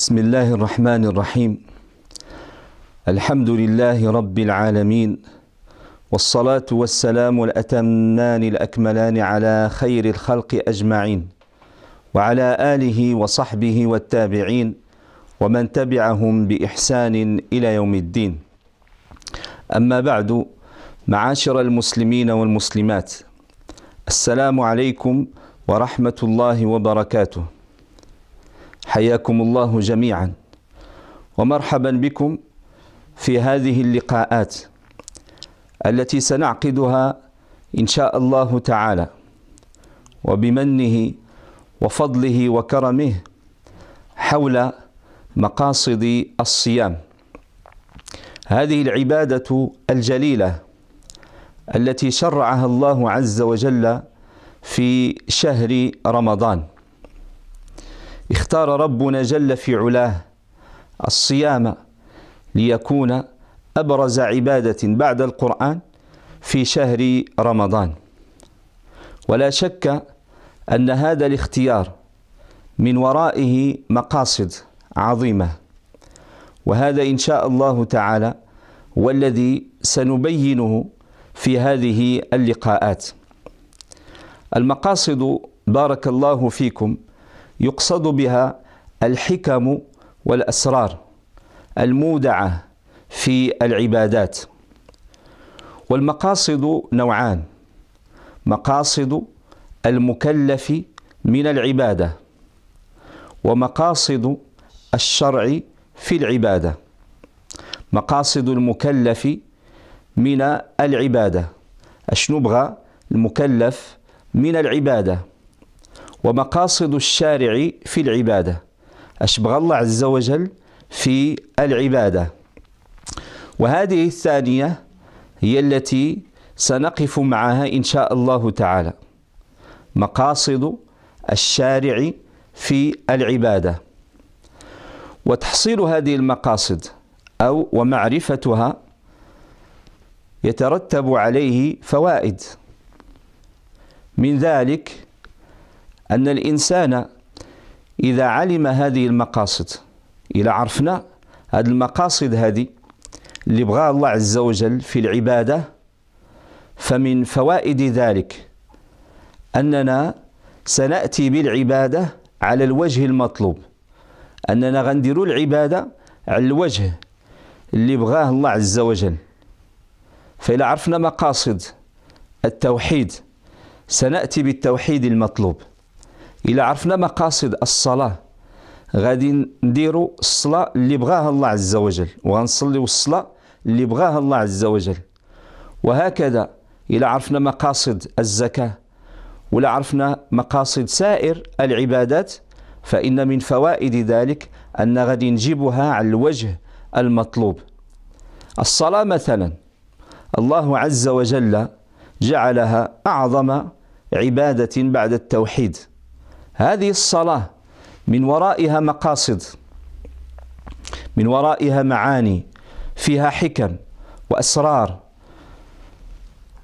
بسم الله الرحمن الرحيم الحمد لله رب العالمين والصلاة والسلام الأتمان الأكملان على خير الخلق أجمعين وعلى آله وصحبه والتابعين ومن تبعهم بإحسان إلى يوم الدين أما بعد معاشر المسلمين والمسلمات السلام عليكم ورحمة الله وبركاته حياكم الله جميعا ومرحبا بكم في هذه اللقاءات التي سنعقدها إن شاء الله تعالى وبمنه وفضله وكرمه حول مقاصد الصيام هذه العبادة الجليلة التي شرعها الله عز وجل في شهر رمضان اختار ربنا جل في علاه الصيام ليكون أبرز عبادة بعد القرآن في شهر رمضان ولا شك أن هذا الاختيار من ورائه مقاصد عظيمة وهذا إن شاء الله تعالى والذي سنبينه في هذه اللقاءات المقاصد بارك الله فيكم يقصد بها الحكم والأسرار المودعة في العبادات والمقاصد نوعان مقاصد المكلف من العبادة ومقاصد الشرع في العبادة مقاصد المكلف من العبادة أشنو بغى المكلف من العبادة ومقاصد الشارع في العبادة أشبغ الله عز وجل في العبادة وهذه الثانية هي التي سنقف معها إن شاء الله تعالى مقاصد الشارع في العبادة وتحصيل هذه المقاصد أو ومعرفتها يترتب عليه فوائد من ذلك أن الإنسان إذا علم هذه المقاصد إلى عرفنا هذه المقاصد هذه اللي بغاها الله عز وجل في العبادة فمن فوائد ذلك أننا سنأتي بالعبادة على الوجه المطلوب أننا غنديروا العبادة على الوجه اللي بغاه الله عز وجل فإذا عرفنا مقاصد التوحيد سنأتي بالتوحيد المطلوب الى عرفنا مقاصد الصلاة غادي نديرو الصلاة اللي بغاها الله عز وجل وغنصليو الصلاة اللي بغاها الله عز وجل وهكذا الى عرفنا مقاصد الزكاة ولا عرفنا مقاصد سائر العبادات فإن من فوائد ذلك أن غادي نجيبها على الوجه المطلوب الصلاة مثلا الله عز وجل جعلها أعظم عبادة بعد التوحيد هذه الصلاة من ورائها مقاصد من ورائها معاني فيها حكم وأسرار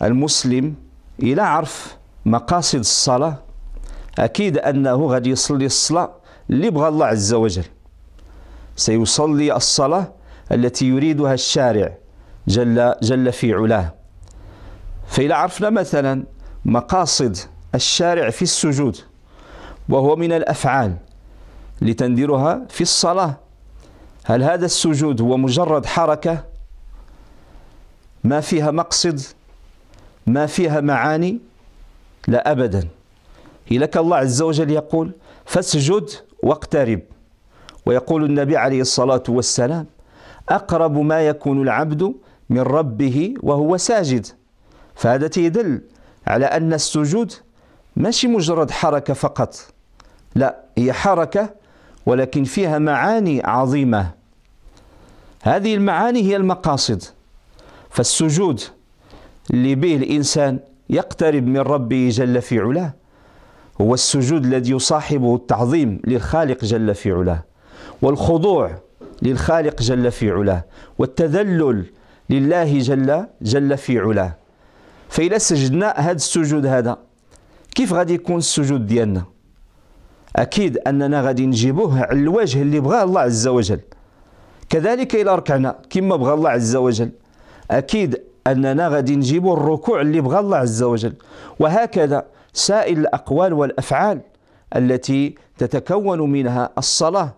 المسلم إلى عرف مقاصد الصلاة أكيد أنه غادي يصلي الصلاة اللي بغى الله عز وجل سيصلي الصلاة التي يريدها الشارع جل, جل في علاه فإذا عرفنا مثلا مقاصد الشارع في السجود وهو من الأفعال لتنذرها في الصلاة هل هذا السجود هو مجرد حركة ما فيها مقصد ما فيها معاني لا أبدا لك الله عز وجل يقول فاسجد واقترب ويقول النبي عليه الصلاة والسلام أقرب ما يكون العبد من ربه وهو ساجد فهذا تيدل على أن السجود ماشي مجرد حركة فقط لا هي حركة ولكن فيها معاني عظيمة هذه المعاني هي المقاصد فالسجود اللي به الإنسان يقترب من ربه جل في علاه هو السجود الذي يصاحبه التعظيم للخالق جل في علاه والخضوع للخالق جل في علاه والتذلل لله جل جل في علاه فإذا سجدنا هذا السجود هذا كيف غادي يكون السجود ديالنا أكيد أننا غادي نجيبوه على الوجه اللي بغاه الله عز وجل كذلك إلى ركعنا كما بغى الله عز وجل أكيد أننا غادي نجيبوا الركوع اللي بغى الله عز وجل وهكذا سائل الأقوال والأفعال التي تتكون منها الصلاة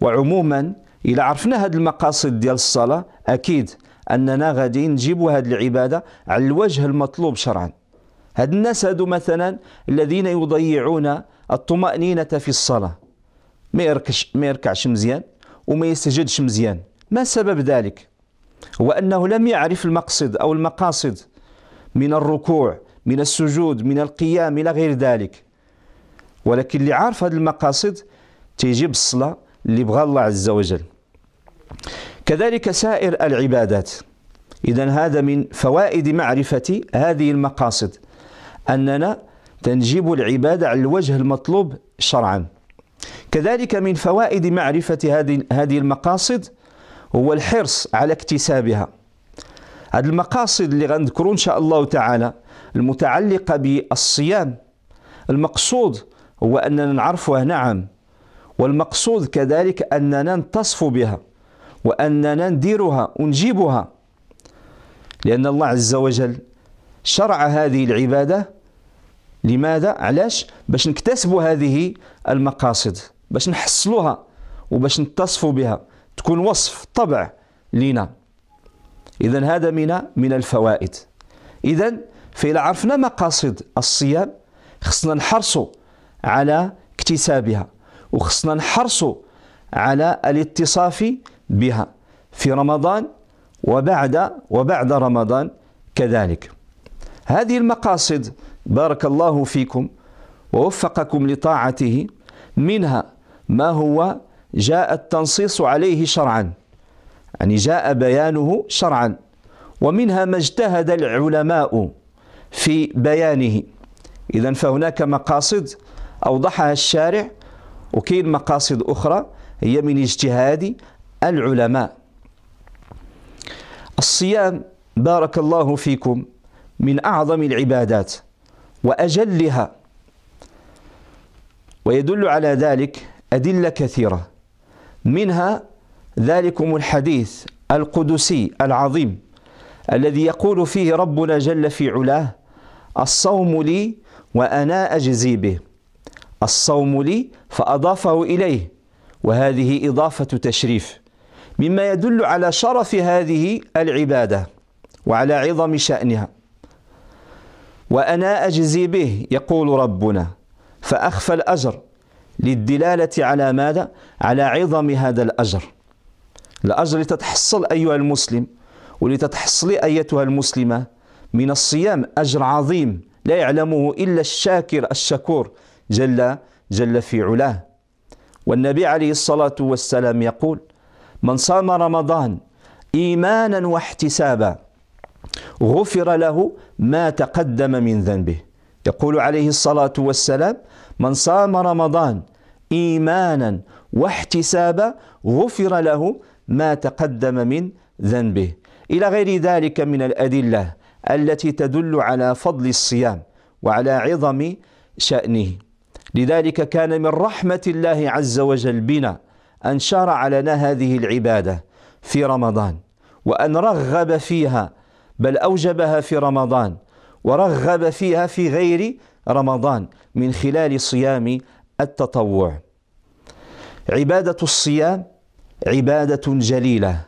وعموما إلى عرفنا هذه المقاصد ديال الصلاة أكيد أننا غادي نجيبوا هذه العبادة على الوجه المطلوب شرعا هاد الناس هادو مثلا الذين يضيعون الطمأنينة في الصلاة ما يركش ما يركعش مزيان وما يسجدش مزيان ما سبب ذلك هو أنه لم يعرف المقصد أو المقاصد من الركوع من السجود من القيام إلى غير ذلك ولكن اللي عارف هذه المقاصد تيجيب الصلاة اللي بغى الله عز وجل كذلك سائر العبادات إذا هذا من فوائد معرفة هذه المقاصد أننا تنجيب العبادة على الوجه المطلوب شرعا كذلك من فوائد معرفة هذه المقاصد هو الحرص على اكتسابها هذه المقاصد اللي غنذكروا إن شاء الله تعالى المتعلقة بالصيام المقصود هو أننا نعرفها نعم والمقصود كذلك أننا نتصف بها وأننا نديرها ونجيبها لأن الله عز وجل شرع هذه العبادة لماذا علاش باش نكتسبوا هذه المقاصد باش نحصلوها وباش نتصفوا بها تكون وصف طبع لنا اذا هذا من من الفوائد اذا فإذا عرفنا مقاصد الصيام خصنا نحرصوا على اكتسابها وخصنا نحرصوا على الاتصاف بها في رمضان وبعد وبعد رمضان كذلك هذه المقاصد بارك الله فيكم ووفقكم لطاعته منها ما هو جاء التنصيص عليه شرعا يعني جاء بيانه شرعا ومنها ما اجتهد العلماء في بيانه إذا فهناك مقاصد أوضحها الشارع وكاين مقاصد أخرى هي من اجتهاد العلماء الصيام بارك الله فيكم من أعظم العبادات وأجلها ويدل على ذلك أدلة كثيرة منها ذلكم الحديث القدسي العظيم الذي يقول فيه ربنا جل في علاه الصوم لي وأنا أجزي به الصوم لي فأضافه إليه وهذه إضافة تشريف مما يدل على شرف هذه العبادة وعلى عظم شأنها وأنا أجزي به يقول ربنا فأخفى الأجر للدلالة على ماذا؟ على عظم هذا الأجر الأجر لتتحصل أيها المسلم ولتتحصل أيتها المسلمة من الصيام أجر عظيم لا يعلمه إلا الشاكر الشكور جل جل في علاه والنبي عليه الصلاة والسلام يقول من صام رمضان إيمانا واحتسابا غفر له ما تقدم من ذنبه يقول عليه الصلاة والسلام من صام رمضان إيمانا واحتسابا غفر له ما تقدم من ذنبه إلى غير ذلك من الأدلة التي تدل على فضل الصيام وعلى عظم شأنه لذلك كان من رحمة الله عز وجل بنا أن شرع لنا هذه العبادة في رمضان وأن رغب فيها بل أوجبها في رمضان ورغب فيها في غير رمضان من خلال صيام التطوع عبادة الصيام عبادة جليلة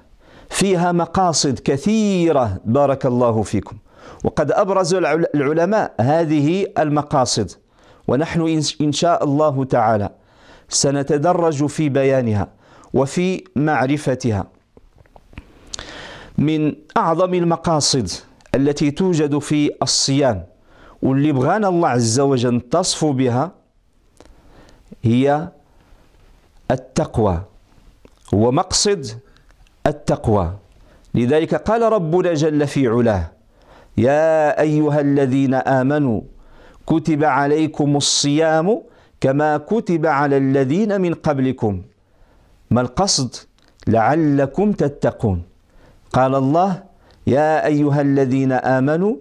فيها مقاصد كثيرة بارك الله فيكم وقد أبرز العلماء هذه المقاصد ونحن إن شاء الله تعالى سنتدرج في بيانها وفي معرفتها من أعظم المقاصد التي توجد في الصيام واللي بغانا الله عز وجل نتصفوا بها هي التقوى ومقصد التقوى لذلك قال ربنا جل في علاه يا أيها الذين آمنوا كتب عليكم الصيام كما كتب على الذين من قبلكم ما القصد لعلكم تتقون قال الله يا أيها الذين آمنوا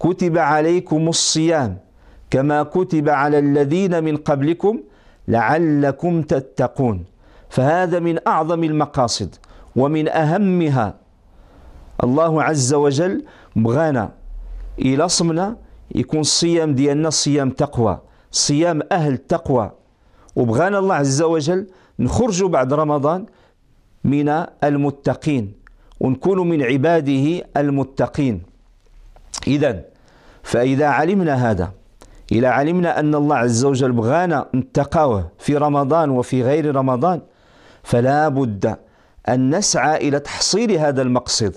كتب عليكم الصيام كما كتب على الذين من قبلكم لعلكم تتقون فهذا من أعظم المقاصد ومن أهمها الله عز وجل بغانا إلى صمنا يكون الصيام ديالنا صيام تقوى صيام أهل التقوى وبغانا الله عز وجل نخرج بعد رمضان من المتقين ونكون من عباده المتقين إذا فإذا علمنا هذا إذا علمنا أن الله عز وجل بغانا نتقاوه في رمضان وفي غير رمضان فلا بد أن نسعى إلى تحصيل هذا المقصد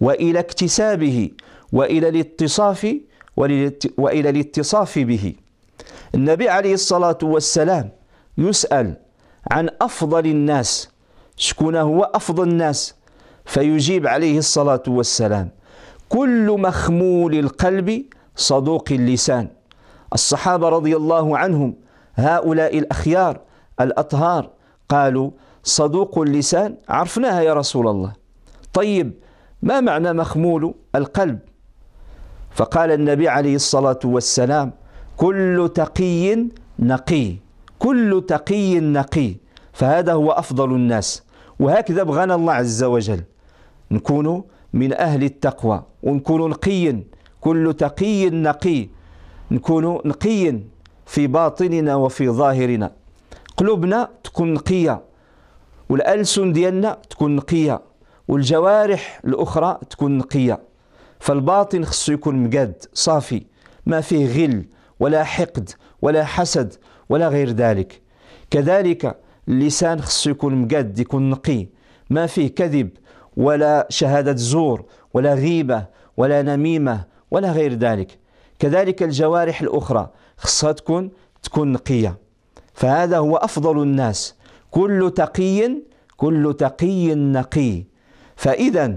وإلى اكتسابه وإلى الاتصاف وإلى الاتصاف به النبي عليه الصلاة والسلام يسأل عن أفضل الناس شكون هو أفضل الناس فيجيب عليه الصلاة والسلام كل مخمول القلب صدوق اللسان الصحابة رضي الله عنهم هؤلاء الأخيار الأطهار قالوا صدوق اللسان عرفناها يا رسول الله طيب ما معنى مخمول القلب فقال النبي عليه الصلاة والسلام كل تقي نقي كل تقي نقي فهذا هو أفضل الناس وهكذا بغانا الله عز وجل نكونوا من أهل التقوى ونكونوا نقي كل تقي نقي نكونوا نقي في باطننا وفي ظاهرنا قلوبنا تكون نقية والألسن ديالنا تكون نقية والجوارح الأخرى تكون نقية فالباطن خصو يكون مقاد صافي ما فيه غل ولا حقد ولا حسد ولا غير ذلك كذلك اللسان خصو يكون مقاد يكون نقي ما فيه كذب ولا شهادة زور ولا غيبة ولا نميمة ولا غير ذلك كذلك الجوارح الأخرى خصها تكون تكون نقية فهذا هو أفضل الناس كل تقي كل تقي نقي فإذا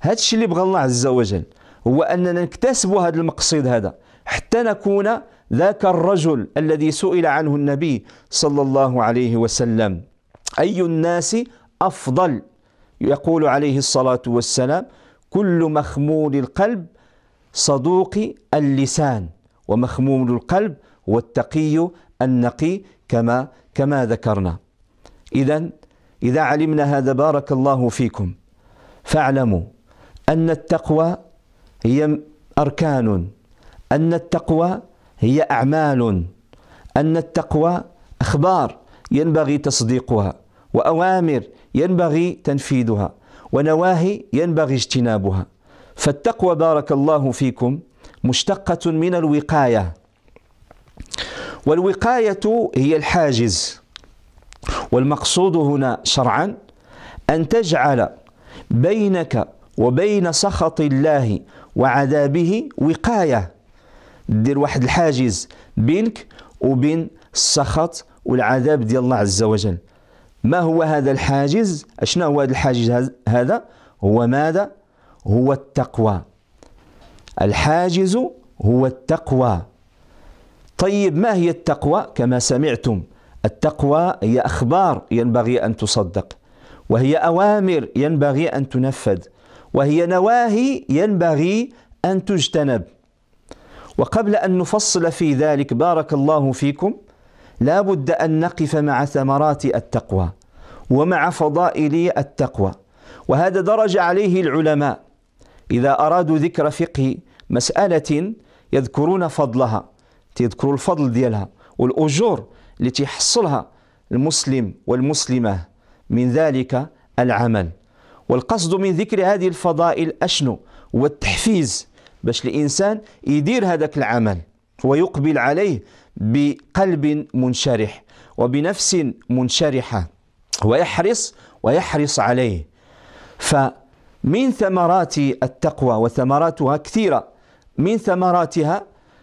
هذا الشيء اللي بغى الله عز وجل هو أننا نكتسب هذا المقصد هذا حتى نكون ذاك الرجل الذي سئل عنه النبي صلى الله عليه وسلم أي الناس أفضل يقول عليه الصلاة والسلام كل مخمول القلب صدوق اللسان ومخمول القلب هو التقي النقي كما كما ذكرنا إذا إذا علمنا هذا بارك الله فيكم فاعلموا أن التقوى هي أركان أن التقوى هي أعمال أن التقوى أخبار ينبغي تصديقها وأوامر ينبغي تنفيذها ونواهي ينبغي اجتنابها فالتقوى بارك الله فيكم مشتقة من الوقاية والوقاية هي الحاجز والمقصود هنا شرعا أن تجعل بينك وبين سخط الله وعذابه وقاية دير واحد الحاجز بينك وبين السخط والعذاب ديال الله عز وجل ما هو هذا الحاجز أشنا هو هذا الحاجز هذا هو ماذا هو التقوى الحاجز هو التقوى طيب ما هي التقوى كما سمعتم التقوى هي أخبار ينبغي أن تصدق وهي أوامر ينبغي أن تنفذ وهي نواهي ينبغي أن تجتنب وقبل أن نفصل في ذلك بارك الله فيكم لا بد أن نقف مع ثمرات التقوى ومع فضائل التقوى وهذا درج عليه العلماء إذا أرادوا ذكر فقه مسألة يذكرون فضلها تذكروا الفضل ديالها والأجور التي يحصلها المسلم والمسلمة من ذلك العمل والقصد من ذكر هذه الفضائل أشنو والتحفيز باش الإنسان يدير هذاك العمل ويقبل عليه بقلب منشرح وبنفس منشرحة ويحرص ويحرص عليه فمن ثمرات التقوى وثمراتها كثيرة من ثمراتها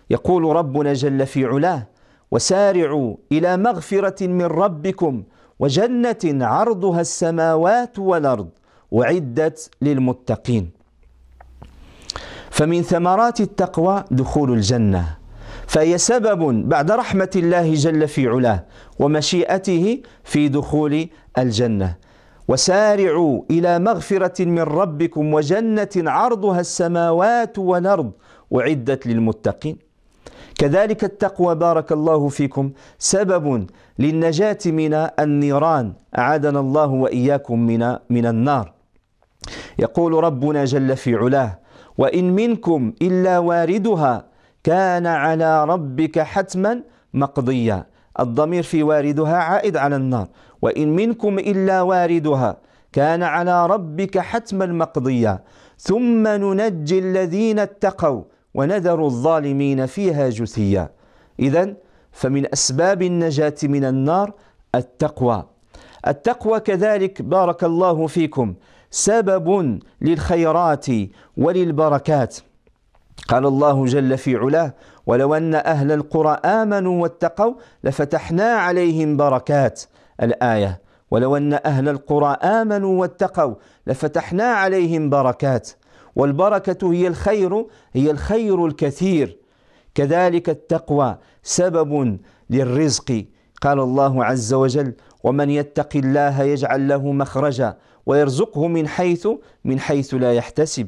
يقول ربنا جل في علاه وسارعوا إلى مغفرة من ربكم وجنة عرضها السماوات والأرض أعدت للمتقين فمن ثمرات التقوى دخول الجنة فهي سبب بعد رحمة الله جل في علاه ومشيئته في دخول الجنة وسارعوا إلى مغفرة من ربكم وجنة عرضها السماوات والأرض وعدت للمتقين كذلك التقوى بارك الله فيكم سبب للنجاة من النيران أعادنا الله وإياكم من من النار يقول ربنا جل في علاه وإن منكم إلا واردها كان على ربك حتما مقضيا الضمير في واردها عائد على النار وإن منكم إلا واردها كان على ربك حتما مقضيا ثم ننجي الذين اتقوا ونذر الظالمين فيها جثيا إذا فمن أسباب النجاة من النار التقوى التقوى كذلك بارك الله فيكم سبب للخيرات وللبركات قال الله جل في علاه ولو أن أهل القرى آمنوا واتقوا لفتحنا عليهم بركات الآية ولو أن أهل القرى آمنوا واتقوا لفتحنا عليهم بركات والبركة هي الخير هي الخير الكثير كذلك التقوى سبب للرزق قال الله عز وجل ومن يتق الله يجعل له مخرجا ويرزقه من حيث من حيث لا يحتسب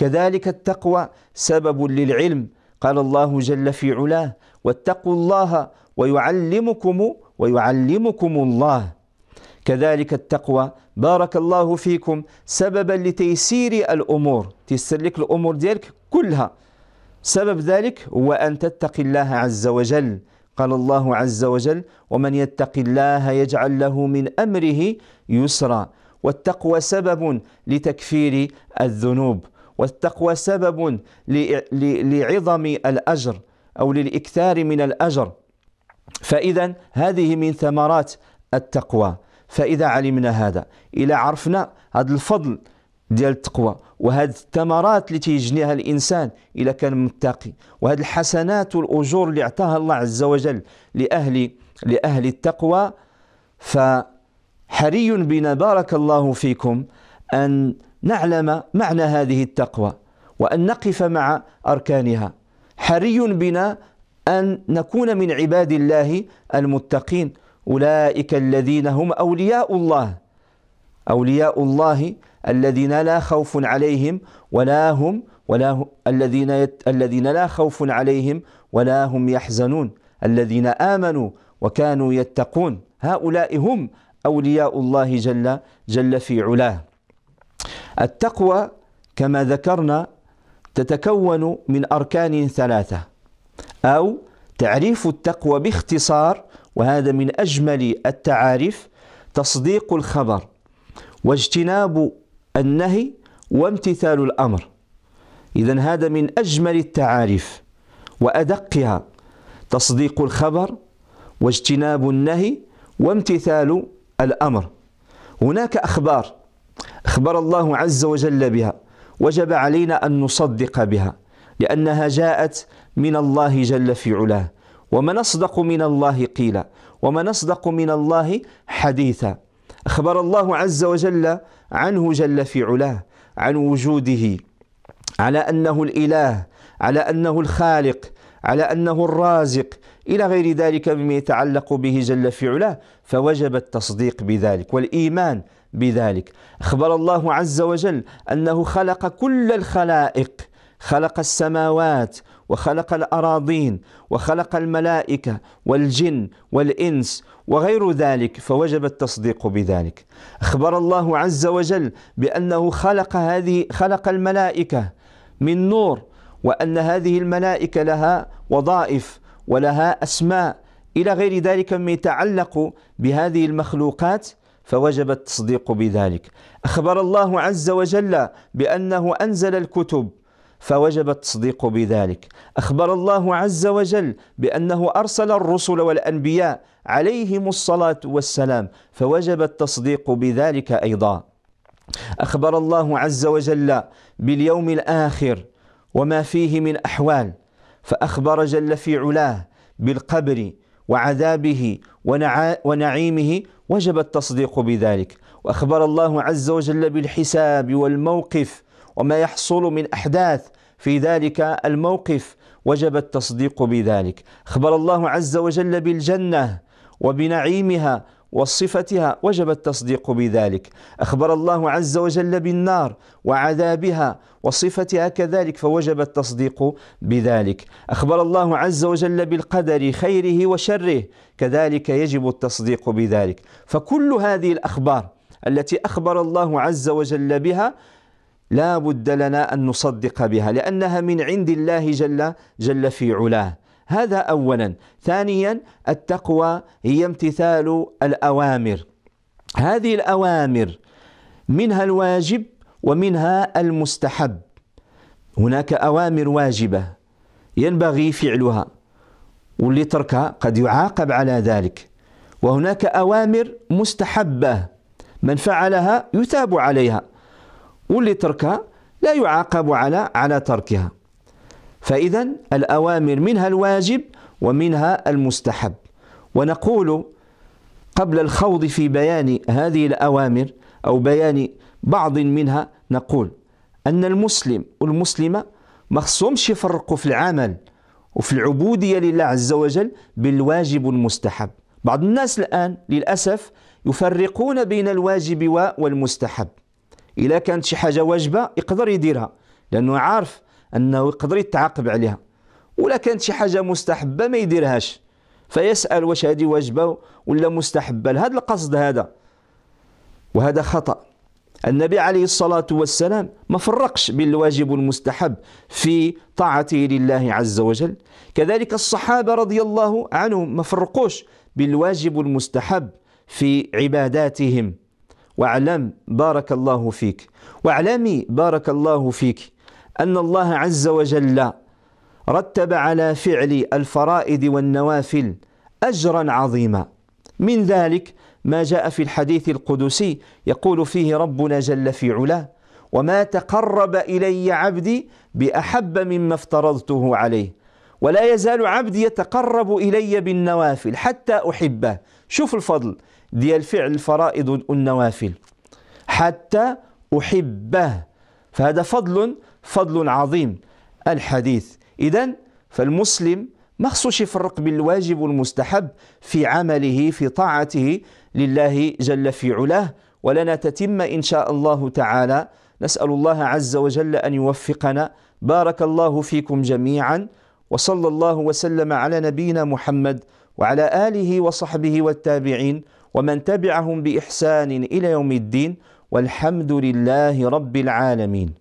كذلك التقوى سبب للعلم قال الله جل في علاه واتقوا الله ويعلمكم ويعلمكم الله كذلك التقوى بارك الله فيكم سببا لتيسير الأمور تيسر لك الأمور ديالك كلها سبب ذلك هو أن تتقي الله عز وجل قال الله عز وجل ومن يتق الله يجعل له من أمره يسرا والتقوى سبب لتكفير الذنوب والتقوى سبب لعظم الأجر أو للإكثار من الأجر فإذا هذه من ثمرات التقوى فإذا علمنا هذا إلى عرفنا هذا الفضل ديال التقوى وهذه الثمرات اللي تيجنيها الانسان إلى كان متقي وهذه الحسنات والاجور اللي اعطاها الله عز وجل لاهل لاهل التقوى فحري بنا بارك الله فيكم ان نعلم معنى هذه التقوى وأن نقف مع أركانها حري بنا أن نكون من عباد الله المتقين أولئك الذين هم أولياء الله أولياء الله الذين لا خوف عليهم ولا هم ولا هم الذين يت الذين لا خوف عليهم ولا هم يحزنون الذين آمنوا وكانوا يتقون هؤلاء هم أولياء الله جل جل في علاه التقوى كما ذكرنا تتكون من أركان ثلاثة أو تعريف التقوى باختصار وهذا من أجمل التعاريف تصديق الخبر واجتناب النهي وامتثال الأمر إذا هذا من أجمل التعاريف وأدقها تصديق الخبر واجتناب النهي وامتثال الأمر هناك أخبار أخبر الله عز وجل بها وجب علينا أن نصدق بها لأنها جاءت من الله جل في علاه ومن أصدق من الله قيلا ومن أصدق من الله حديثا أخبر الله عز وجل عنه جل في علاه عن وجوده على أنه الإله على أنه الخالق على أنه الرازق إلى غير ذلك مما يتعلق به جل في علاه فوجب التصديق بذلك والإيمان بذلك أخبر الله عز وجل أنه خلق كل الخلائق خلق السماوات وخلق الأراضين وخلق الملائكة والجن والإنس وغير ذلك فوجب التصديق بذلك أخبر الله عز وجل بأنه خلق هذه خلق الملائكة من نور وأن هذه الملائكة لها وظائف ولها أسماء إلى غير ذلك مما يتعلق بهذه المخلوقات فوجب التصديق بذلك أخبر الله عز وجل بأنه أنزل الكتب فوجب التصديق بذلك أخبر الله عز وجل بأنه أرسل الرسل والأنبياء عليهم الصلاة والسلام فوجب التصديق بذلك أيضا أخبر الله عز وجل باليوم الآخر وما فيه من أحوال فأخبر جل في علاه بالقبر وعذابه ونعيمه وجب التصديق بذلك واخبر الله عز وجل بالحساب والموقف وما يحصل من احداث في ذلك الموقف وجب التصديق بذلك اخبر الله عز وجل بالجنه وبنعيمها وصفتها وجب التصديق بذلك اخبر الله عز وجل بالنار وعذابها وصفتها كذلك فوجب التصديق بذلك أخبر الله عز وجل بالقدر خيره وشره كذلك يجب التصديق بذلك فكل هذه الأخبار التي أخبر الله عز وجل بها لا بد لنا أن نصدق بها لأنها من عند الله جل جل في علاه هذا أولا ثانيا التقوى هي امتثال الأوامر هذه الأوامر منها الواجب ومنها المستحب هناك أوامر واجبة ينبغي فعلها واللي تركها قد يعاقب على ذلك وهناك أوامر مستحبة من فعلها يثاب عليها واللي تركها لا يعاقب على على تركها فإذا الأوامر منها الواجب ومنها المستحب ونقول قبل الخوض في بيان هذه الأوامر أو بيان بعض منها نقول أن المسلم والمسلمة ما خصهمش يفرقوا في العمل وفي العبودية لله عز وجل بالواجب والمستحب بعض الناس الآن للأسف يفرقون بين الواجب والمستحب إذا كانت شي حاجة واجبة يقدر يديرها لأنه عارف أنه يقدر يتعاقب عليها ولا كانت شي حاجة مستحبة ما يديرهاش فيسأل واش هذه واجبة ولا مستحبة لهذا القصد هذا وهذا خطأ النبي عليه الصلاة والسلام ما فرقش بين الواجب والمستحب في طاعته لله عز وجل كذلك الصحابة رضي الله عنهم ما فرقوش بين الواجب والمستحب في عباداتهم واعلم بارك الله فيك واعلمي بارك الله فيك أن الله عز وجل رتب على فعل الفرائض والنوافل أجرا عظيما من ذلك ما جاء في الحديث القدسي يقول فيه ربنا جل في علاه وما تقرب الي عبدي باحب مما افترضته عليه ولا يزال عبدي يتقرب الي بالنوافل حتى احبه شوف الفضل ديال فعل الفرائض والنوافل حتى احبه فهذا فضل فضل عظيم الحديث اذا فالمسلم ما خصوش يفرق بين الواجب والمستحب في عمله في طاعته لله جل في علاه ولنا تتم إن شاء الله تعالى نسأل الله عز وجل أن يوفقنا بارك الله فيكم جميعا وصلى الله وسلم على نبينا محمد وعلى آله وصحبه والتابعين ومن تبعهم بإحسان إلى يوم الدين والحمد لله رب العالمين